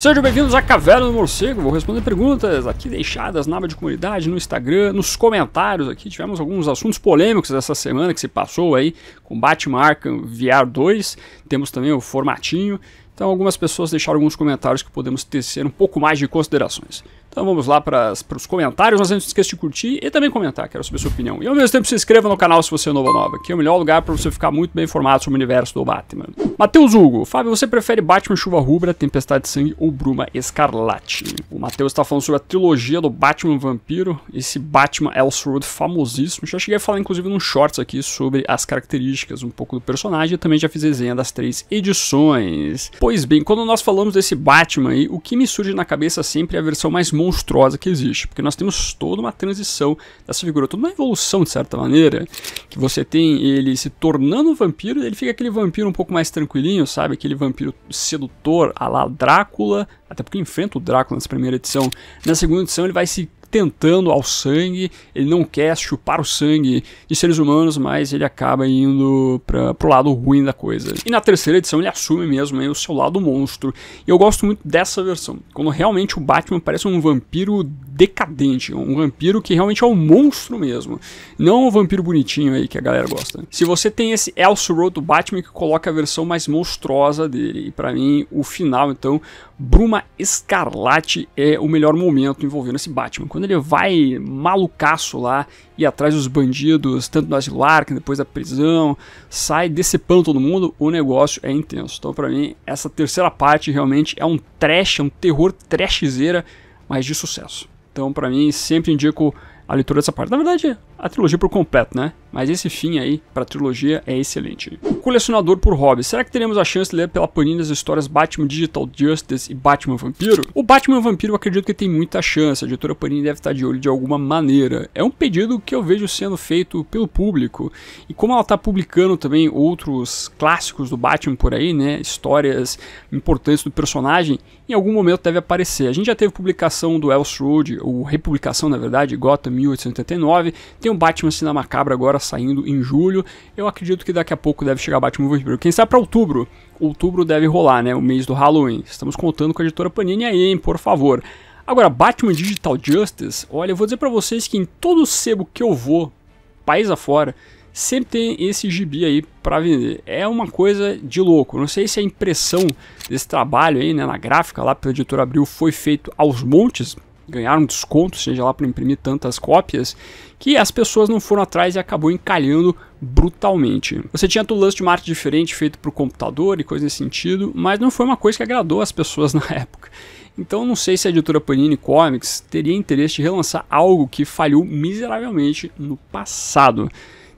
Sejam bem-vindos à Caverna do Morcego. Vou responder perguntas aqui deixadas na aba de comunidade, no Instagram, nos comentários aqui. Tivemos alguns assuntos polêmicos essa semana que se passou aí com Batman Arkham VR 2. Temos também o formatinho. Então, algumas pessoas deixaram alguns comentários que podemos tecer um pouco mais de considerações. Então vamos lá para os comentários, mas não esqueça de curtir e também comentar, quero saber sua opinião. E ao mesmo tempo se inscreva no canal se você é novo ou nova, que é o melhor lugar para você ficar muito bem informado sobre o universo do Batman. Matheus Hugo, Fábio, você prefere Batman Chuva Rubra, Tempestade de Sangue ou Bruma Escarlate? O Matheus está falando sobre a trilogia do Batman Vampiro, esse Batman Elseworld famosíssimo. Já cheguei a falar inclusive num shorts aqui sobre as características um pouco do personagem e também já fiz resenha das três edições. Pois bem, quando nós falamos desse Batman aí, o que me surge na cabeça sempre é a versão mais monstruosa que existe, porque nós temos toda uma transição dessa figura, toda uma evolução de certa maneira, que você tem ele se tornando um vampiro, ele fica aquele vampiro um pouco mais tranquilinho, sabe? Aquele vampiro sedutor, a lá Drácula, até porque ele enfrenta o Drácula nessa primeira edição. Na segunda edição ele vai se tentando ao sangue, ele não quer chupar o sangue de seres humanos, mas ele acaba indo para pro lado ruim da coisa. E na terceira edição ele assume mesmo aí, o seu lado monstro. E eu gosto muito dessa versão, quando realmente o Batman parece um vampiro decadente, um vampiro que realmente é um monstro mesmo, não um vampiro bonitinho aí que a galera gosta. Se você tem esse Elseworld do Batman que coloca a versão mais monstruosa dele, e para mim o final então Bruma Escarlate é o melhor momento envolvendo esse Batman. Quando ele vai malucaço lá e atrás dos bandidos, tanto na Larkin, depois da prisão, sai decepando todo mundo, o negócio é intenso. Então, para mim, essa terceira parte realmente é um trash, é um terror trashzeira, mas de sucesso. Então, para mim, sempre indico a leitura dessa parte. Na verdade, a trilogia por completo, né? Mas esse fim aí, para a trilogia, é excelente. Colecionador por hobby. Será que teremos a chance de ler pela Panini as histórias Batman Digital Justice e Batman Vampiro? O Batman Vampiro eu acredito que tem muita chance. A editora Panini deve estar de olho de alguma maneira. É um pedido que eu vejo sendo feito pelo público. E como ela está publicando também outros clássicos do Batman por aí, né? Histórias importantes do personagem, em algum momento deve aparecer. A gente já teve publicação do Elseworld, ou republicação, na verdade, Gotham 1889. Tem o Batman Cena Macabra agora saindo em julho. Eu acredito que daqui a pouco deve chegar Batman Vampiro. Quem sabe para outubro. Outubro deve rolar, né? O mês do Halloween. Estamos contando com a editora Panini aí, hein? Por favor. Agora, Batman Digital Justice, olha, eu vou dizer para vocês que em todo sebo que eu vou, país afora, sempre tem esse gibi aí para vender. É uma coisa de louco. Não sei se a impressão desse trabalho aí, né, na gráfica lá pela editora Abril foi feito aos montes, ganharam desconto, seja lá para imprimir tantas cópias, que as pessoas não foram atrás e acabou encalhando brutalmente. Você tinha lance uma arte diferente feito para o computador e coisa nesse sentido, mas não foi uma coisa que agradou as pessoas na época. Então não sei se a editora Panini Comics teria interesse de relançar algo que falhou miseravelmente no passado.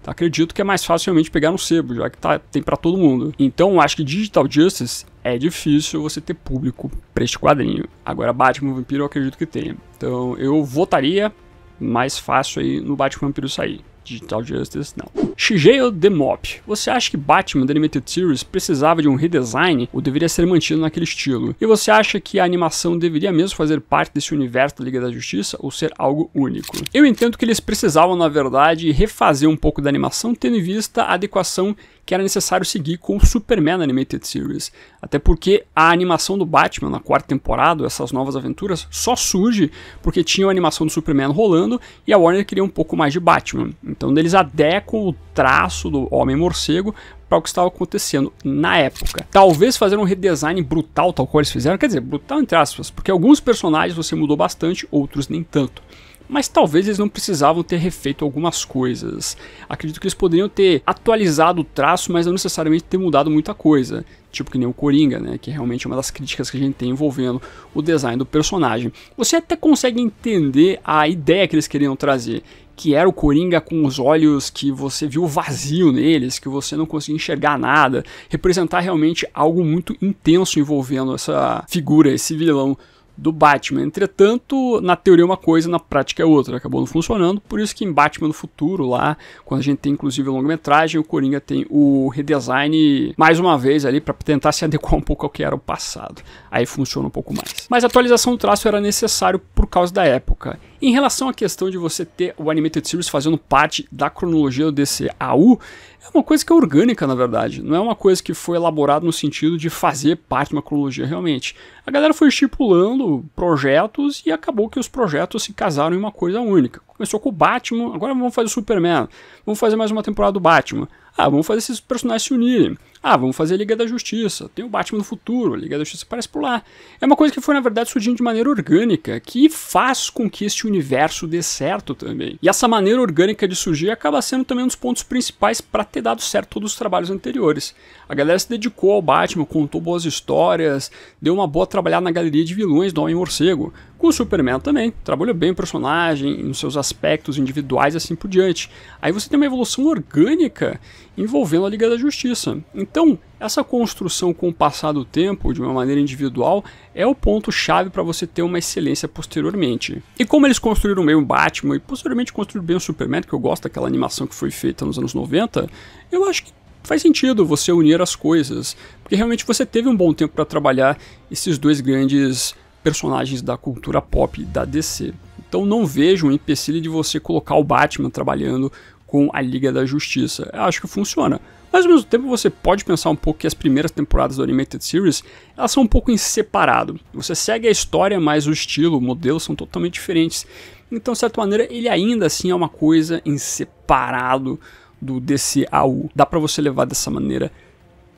Então, acredito que é mais facilmente pegar no sebo, já que tá, tem para todo mundo. Então acho que Digital Justice é difícil você ter público para este quadrinho. Agora, Batman Vampiro eu acredito que tenha. Então, eu votaria mais fácil aí no Batman Vampiro sair. Digital Justice, não. Shigeo The Mop. Você acha que Batman The Animated Series precisava de um redesign ou deveria ser mantido naquele estilo? E você acha que a animação deveria mesmo fazer parte desse universo da Liga da Justiça ou ser algo único? Eu entendo que eles precisavam, na verdade, refazer um pouco da animação, tendo em vista a adequação que era necessário seguir com o Superman Animated Series. Até porque a animação do Batman na quarta temporada, essas novas aventuras, só surge porque tinha a animação do Superman rolando e a Warner queria um pouco mais de Batman. Então eles adequam o traço do Homem-Morcego para o que estava acontecendo na época. Talvez fazer um redesign brutal, tal qual eles fizeram, quer dizer, brutal entre aspas, porque alguns personagens você mudou bastante, outros nem tanto mas talvez eles não precisavam ter refeito algumas coisas. Acredito que eles poderiam ter atualizado o traço, mas não necessariamente ter mudado muita coisa. Tipo que nem o Coringa, né? Que é realmente uma das críticas que a gente tem envolvendo o design do personagem. Você até consegue entender a ideia que eles queriam trazer que era o Coringa com os olhos que você viu vazio neles, que você não conseguia enxergar nada, representar realmente algo muito intenso envolvendo essa figura, esse vilão do Batman. Entretanto, na teoria é uma coisa, na prática é outra. Acabou não funcionando, por isso que em Batman no futuro, lá, quando a gente tem inclusive longa-metragem, o Coringa tem o redesign mais uma vez ali para tentar se adequar um pouco ao que era o passado. Aí funciona um pouco mais. Mas a atualização do traço era necessário por causa da época. Em relação à questão de você ter o Animated Series fazendo parte da cronologia do DCAU, é uma coisa que é orgânica, na verdade. Não é uma coisa que foi elaborada no sentido de fazer parte de uma cronologia realmente. A galera foi estipulando projetos e acabou que os projetos se casaram em uma coisa única. Começou com o Batman, agora vamos fazer o Superman. Vamos fazer mais uma temporada do Batman. Ah, vamos fazer esses personagens se unirem. Ah, vamos fazer a Liga da Justiça. Tem o Batman do Futuro, a Liga da Justiça parece por lá. É uma coisa que foi, na verdade, surgindo de maneira orgânica, que faz com que este universo dê certo também. E essa maneira orgânica de surgir acaba sendo também um dos pontos principais para ter dado certo todos os trabalhos anteriores. A galera se dedicou ao Batman, contou boas histórias, deu uma boa trabalhada na galeria de vilões do Homem-Morcego. Com o Superman também, trabalhou bem o personagem, nos seus aspectos individuais e assim por diante. Aí você tem uma evolução orgânica envolvendo a Liga da Justiça. Então, essa construção com o passar do tempo, de uma maneira individual, é o ponto-chave para você ter uma excelência posteriormente. E como eles construíram bem o Batman e posteriormente construíram bem o Superman, que eu gosto daquela animação que foi feita nos anos 90, eu acho que faz sentido você unir as coisas, porque realmente você teve um bom tempo para trabalhar esses dois grandes personagens da cultura pop da DC. Então não vejo um empecilho de você colocar o Batman trabalhando com a Liga da Justiça. Eu acho que funciona. Mas ao mesmo tempo você pode pensar um pouco que as primeiras temporadas do Animated Series, elas são um pouco em separado. Você segue a história, mas o estilo, o modelo são totalmente diferentes. Então, de certa maneira, ele ainda assim é uma coisa em separado do DCAU. Dá para você levar dessa maneira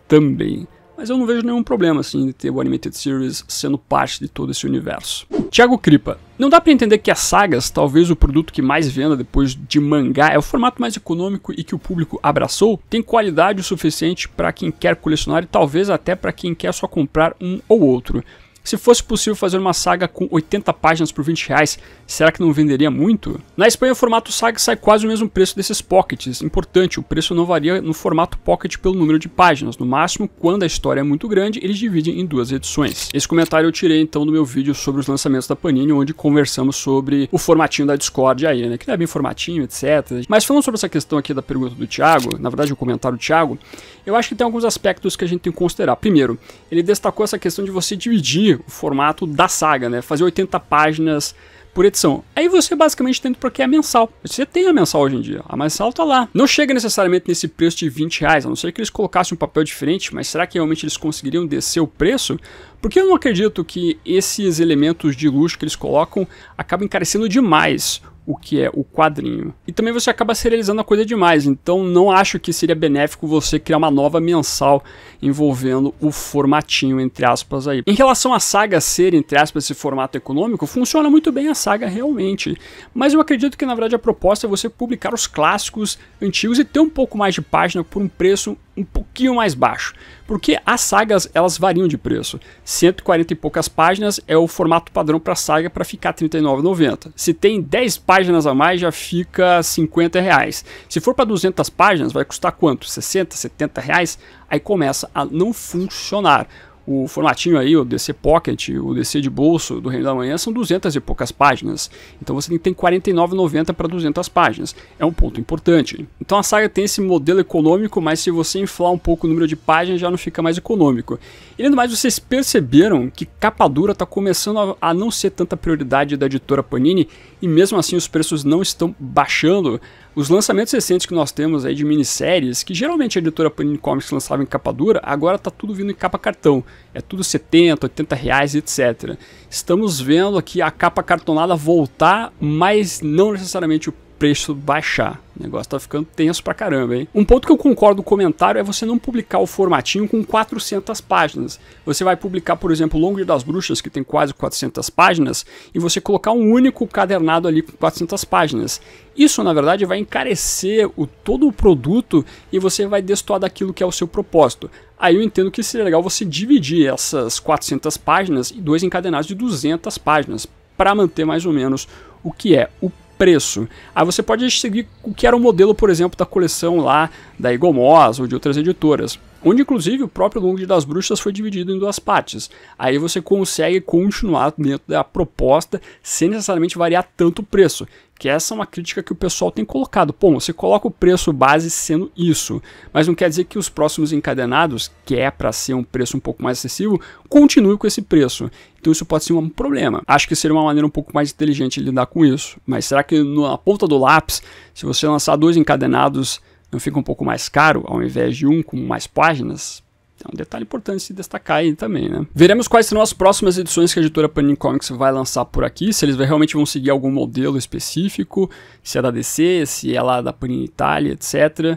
também. Mas eu não vejo nenhum problema assim de ter o Animated Series sendo parte de todo esse universo. Tiago Cripa, não dá para entender que as sagas, talvez o produto que mais venda depois de mangá, é o formato mais econômico e que o público abraçou, tem qualidade o suficiente para quem quer colecionar e talvez até para quem quer só comprar um ou outro. Se fosse possível fazer uma saga com 80 páginas por 20 reais, será que não venderia muito? Na Espanha o formato saga sai quase o mesmo preço desses pockets. Importante, o preço não varia no formato pocket pelo número de páginas. No máximo, quando a história é muito grande, eles dividem em duas edições. Esse comentário eu tirei então do meu vídeo sobre os lançamentos da Panini, onde conversamos sobre o formatinho da Discord aí, né? Que não é bem formatinho, etc. Mas falando sobre essa questão aqui da pergunta do Thiago, na verdade o comentário do Thiago, eu acho que tem alguns aspectos que a gente tem que considerar. Primeiro, ele destacou essa questão de você dividir o formato da saga, né? Fazer 80 páginas por edição. Aí você basicamente tem porque é mensal. Você tem a mensal hoje em dia. A mensal tá lá. Não chega necessariamente nesse preço de 20 reais, a não ser que eles colocassem um papel diferente, mas será que realmente eles conseguiriam descer o preço? Porque eu não acredito que esses elementos de luxo que eles colocam acabem encarecendo demais o que é o quadrinho. E também você acaba serializando a coisa demais, então não acho que seria benéfico você criar uma nova mensal envolvendo o formatinho, entre aspas, aí. Em relação à saga ser, entre aspas, esse formato econômico, funciona muito bem a saga realmente, mas eu acredito que na verdade a proposta é você publicar os clássicos antigos e ter um pouco mais de página por um preço um pouquinho mais baixo, porque as sagas elas variam de preço. 140 e poucas páginas é o formato padrão para saga para ficar R$ 39,90. Se tem 10 páginas a mais já fica R$ 50. Reais. Se for para 200 páginas vai custar quanto? R$ 60, R$ reais? Aí começa a não funcionar o formatinho aí, o DC Pocket, o DC de bolso do Reino da Manhã são 200 e poucas páginas. Então você tem 49,90 para 200 páginas. É um ponto importante. Então a saga tem esse modelo econômico, mas se você inflar um pouco o número de páginas já não fica mais econômico. E além mais, vocês perceberam que capa dura está começando a não ser tanta prioridade da editora Panini e mesmo assim os preços não estão baixando. Os lançamentos recentes que nós temos aí de minisséries, que geralmente a editora Panini Comics lançava em capa dura, agora tá tudo vindo em capa cartão. É tudo 70, 80 reais, etc. Estamos vendo aqui a capa cartonada voltar, mas não necessariamente o preço baixar. O negócio tá ficando tenso pra caramba, hein? Um ponto que eu concordo com o comentário é você não publicar o formatinho com 400 páginas. Você vai publicar, por exemplo, o Longo das Bruxas, que tem quase 400 páginas, e você colocar um único cadernado ali com 400 páginas. Isso, na verdade, vai encarecer o, todo o produto e você vai destoar daquilo que é o seu propósito. Aí eu entendo que seria legal você dividir essas 400 páginas e dois encadenados de 200 páginas para manter mais ou menos o que é o preço. Aí você pode seguir o que era o modelo, por exemplo, da coleção lá da Eagle ou de outras editoras onde inclusive o próprio Longe das Bruxas foi dividido em duas partes. Aí você consegue continuar dentro da proposta sem necessariamente variar tanto o preço. Que essa é uma crítica que o pessoal tem colocado. Pô, você coloca o preço base sendo isso, mas não quer dizer que os próximos encadenados, que é para ser um preço um pouco mais acessível, continue com esse preço. Então isso pode ser um problema. Acho que seria uma maneira um pouco mais inteligente de lidar com isso. Mas será que na ponta do lápis, se você lançar dois encadenados não fica um pouco mais caro ao invés de um com mais páginas? É um detalhe importante se destacar aí também, né? Veremos quais serão as próximas edições que a editora Panini Comics vai lançar por aqui, se eles realmente vão seguir algum modelo específico, se é da DC, se é lá da Panini Itália, etc.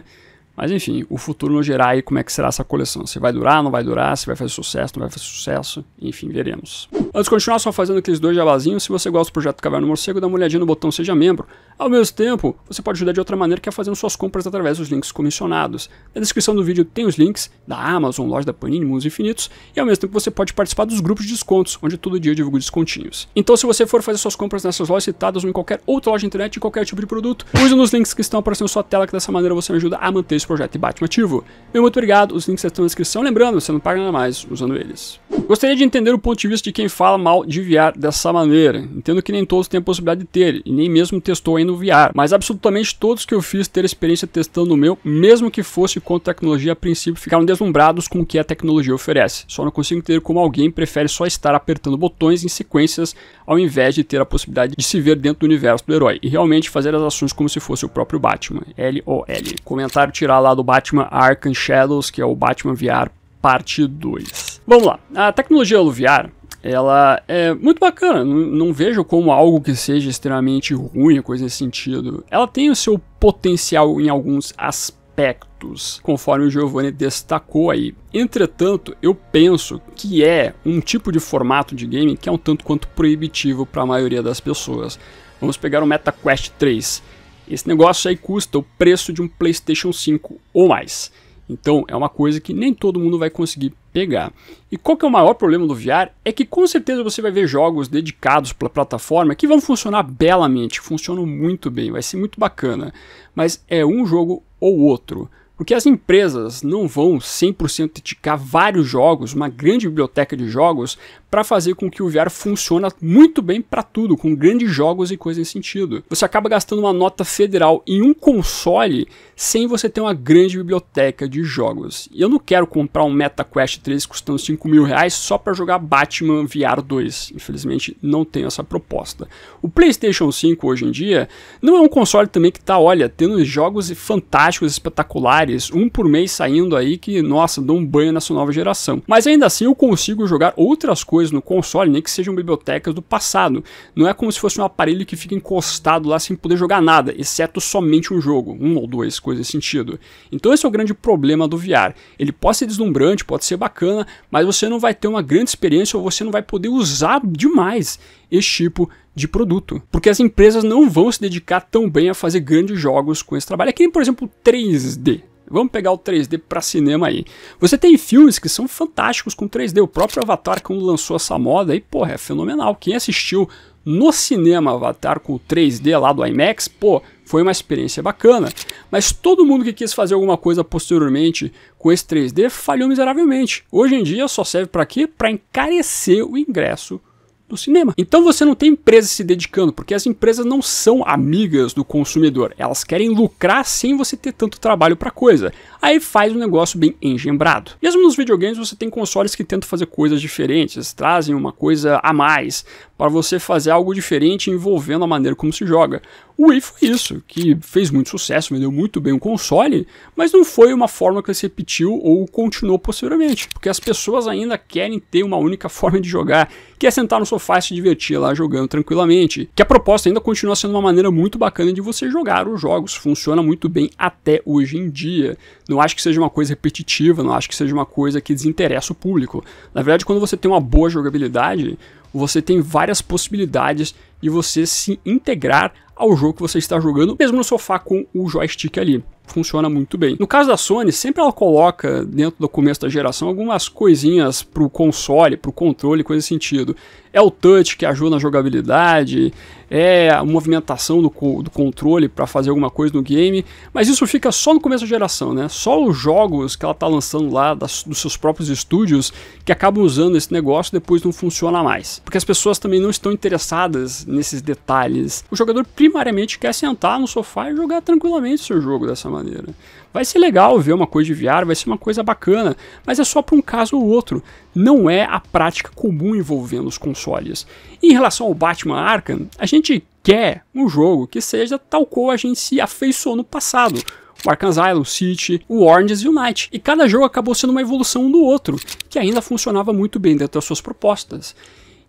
Mas enfim, o futuro não gerar e como é que será essa coleção. Se vai durar, não vai durar, se vai fazer sucesso, não vai fazer sucesso, enfim, veremos. Antes de continuar só fazendo aqueles dois jabazinhos, se você gosta do projeto Caverna Morcego, dá uma olhadinha no botão Seja Membro. Ao mesmo tempo, você pode ajudar de outra maneira que é fazendo suas compras através dos links comissionados. Na descrição do vídeo tem os links da Amazon, loja da Panini, Mundos Infinitos, e ao mesmo tempo você pode participar dos grupos de descontos, onde todo dia eu divulgo descontinhos. Então se você for fazer suas compras nessas lojas citadas ou em qualquer outra loja de internet, de qualquer tipo de produto, use nos links que estão aparecendo na sua tela, que dessa maneira você me ajuda a manter esse projeto de Batman ativo. Meu muito obrigado, os links estão na descrição, lembrando, você não paga nada mais usando eles. Gostaria de entender o ponto de vista de quem fala mal de VR dessa maneira. Entendo que nem todos têm a possibilidade de ter, e nem mesmo testou ainda o VR, mas absolutamente todos que eu fiz ter experiência testando o meu, mesmo que fosse com tecnologia a princípio, ficaram deslumbrados com o que a tecnologia oferece. Só não consigo entender como alguém prefere só estar apertando botões em sequências ao invés de ter a possibilidade de se ver dentro do universo do herói e realmente fazer as ações como se fosse o próprio Batman. L.O.L. Comentário tirar lá do Batman Arkham Shadows, que é o Batman VR parte 2. Vamos lá. A tecnologia aluviar ela é muito bacana, não, não, vejo como algo que seja extremamente ruim, coisa nesse sentido. Ela tem o seu potencial em alguns aspectos, conforme o Giovanni destacou aí. Entretanto, eu penso que é um tipo de formato de game que é um tanto quanto proibitivo para a maioria das pessoas. Vamos pegar o MetaQuest 3. Esse negócio aí custa o preço de um PlayStation 5 ou mais. Então é uma coisa que nem todo mundo vai conseguir pegar. E qual que é o maior problema do VR? É que com certeza você vai ver jogos dedicados pela plataforma que vão funcionar belamente, funcionam muito bem, vai ser muito bacana. Mas é um jogo ou outro. Porque as empresas não vão 100% dedicar vários jogos, uma grande biblioteca de jogos, para fazer com que o VR funcione muito bem para tudo, com grandes jogos e coisas nesse sentido. Você acaba gastando uma nota federal em um console sem você ter uma grande biblioteca de jogos. E eu não quero comprar um MetaQuest 3 custando 5 mil reais só para jogar Batman VR 2. Infelizmente, não tenho essa proposta. O PlayStation 5 hoje em dia não é um console também que tá, olha, tendo jogos fantásticos, espetaculares, um por mês saindo aí que, nossa, dão um banho nessa nova geração. Mas ainda assim eu consigo jogar outras coisas coisas no console, nem que sejam bibliotecas do passado. Não é como se fosse um aparelho que fica encostado lá sem poder jogar nada, exceto somente um jogo, um ou dois, coisa nesse sentido. Então esse é o grande problema do VR. Ele pode ser deslumbrante, pode ser bacana, mas você não vai ter uma grande experiência ou você não vai poder usar demais esse tipo de produto. Porque as empresas não vão se dedicar tão bem a fazer grandes jogos com esse trabalho. É que nem, por exemplo, 3D. Vamos pegar o 3D para cinema aí. Você tem filmes que são fantásticos com 3D. O próprio Avatar, quando lançou essa moda aí, porra, é fenomenal. Quem assistiu no cinema Avatar com o 3D lá do IMAX, pô, foi uma experiência bacana. Mas todo mundo que quis fazer alguma coisa posteriormente com esse 3D falhou miseravelmente. Hoje em dia só serve para quê? Para encarecer o ingresso do cinema. Então você não tem empresas se dedicando, porque as empresas não são amigas do consumidor. Elas querem lucrar sem você ter tanto trabalho para coisa. Aí faz um negócio bem engembrado. Mesmo nos videogames você tem consoles que tentam fazer coisas diferentes, trazem uma coisa a mais para você fazer algo diferente envolvendo a maneira como se joga. O Wii foi isso, que fez muito sucesso, vendeu muito bem o console, mas não foi uma forma que se repetiu ou continuou posteriormente, porque as pessoas ainda querem ter uma única forma de jogar, que é sentar no sofá e se divertir lá jogando tranquilamente. Que a proposta ainda continua sendo uma maneira muito bacana de você jogar os jogos, funciona muito bem até hoje em dia. Não acho que seja uma coisa repetitiva, não acho que seja uma coisa que desinteressa o público. Na verdade, quando você tem uma boa jogabilidade, você tem várias possibilidades de você se integrar ao jogo que você está jogando, mesmo no sofá com o joystick ali. Funciona muito bem. No caso da Sony, sempre ela coloca dentro do começo da geração algumas coisinhas pro console, pro controle, coisa nesse sentido. É o touch que ajuda na jogabilidade, é a movimentação do, do controle para fazer alguma coisa no game, mas isso fica só no começo da geração, né? Só os jogos que ela tá lançando lá das, dos seus próprios estúdios que acabam usando esse negócio depois não funciona mais. Porque as pessoas também não estão interessadas nesses detalhes. O jogador primariamente quer sentar no sofá e jogar tranquilamente seu jogo dessa maneira. Vai ser legal ver uma coisa de VR, vai ser uma coisa bacana, mas é só para um caso ou outro. Não é a prática comum envolvendo os consoles. Em relação ao Batman Arkham, a gente quer um jogo que seja tal qual a gente se afeiçoou no passado o Arkham Asylum, City, o Orange e o Night. E cada jogo acabou sendo uma evolução um do outro, que ainda funcionava muito bem dentro das suas propostas.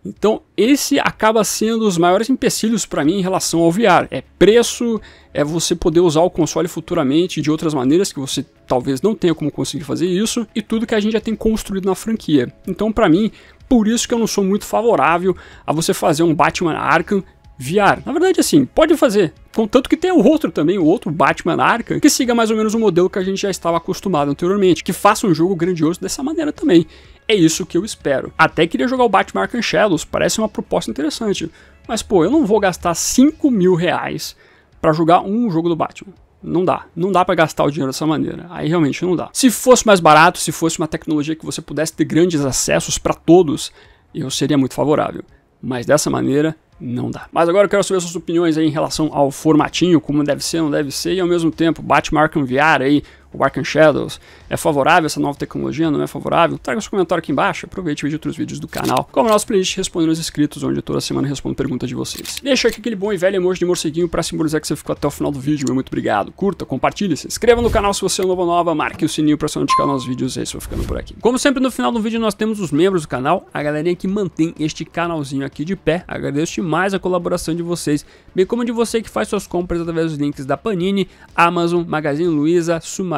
Então, esse acaba sendo os maiores empecilhos para mim em relação ao VR. É preço, é você poder usar o console futuramente de outras maneiras que você talvez não tenha como conseguir fazer isso e tudo que a gente já tem construído na franquia. Então, para mim, por isso que eu não sou muito favorável a você fazer um Batman Arkham VR. Na verdade, assim, pode fazer. Contanto que tenha o outro também, o outro Batman Arkham, que siga mais ou menos o modelo que a gente já estava acostumado anteriormente, que faça um jogo grandioso dessa maneira também. É isso que eu espero. Até queria jogar o Batman Arkham Shadows, parece uma proposta interessante. Mas, pô, eu não vou gastar 5 mil reais pra jogar um jogo do Batman. Não dá. Não dá para gastar o dinheiro dessa maneira. Aí realmente não dá. Se fosse mais barato, se fosse uma tecnologia que você pudesse ter grandes acessos para todos, eu seria muito favorável. Mas dessa maneira, não dá. Mas agora eu quero saber suas opiniões aí em relação ao formatinho, como deve ser, não deve ser, e ao mesmo tempo, Batman com VR aí, o Arkham Shadows. É favorável essa nova tecnologia? Não é favorável? Traga seu comentário aqui embaixo. Aproveite e veja outros vídeos do canal. Como nosso playlist respondendo os inscritos, onde toda semana respondo perguntas de vocês. Deixa aqui aquele bom e velho emoji de morceguinho para simbolizar que você ficou até o final do vídeo. Meu muito obrigado. Curta, compartilhe, se inscreva no canal se você é novo ou nova. Marque o sininho para se notificar nos vídeos. E é isso, vou ficando por aqui. Como sempre, no final do vídeo nós temos os membros do canal, a galerinha que mantém este canalzinho aqui de pé. Agradeço demais a colaboração de vocês, bem como de você que faz suas compras através dos links da Panini, Amazon, Magazine Luiza, Sumar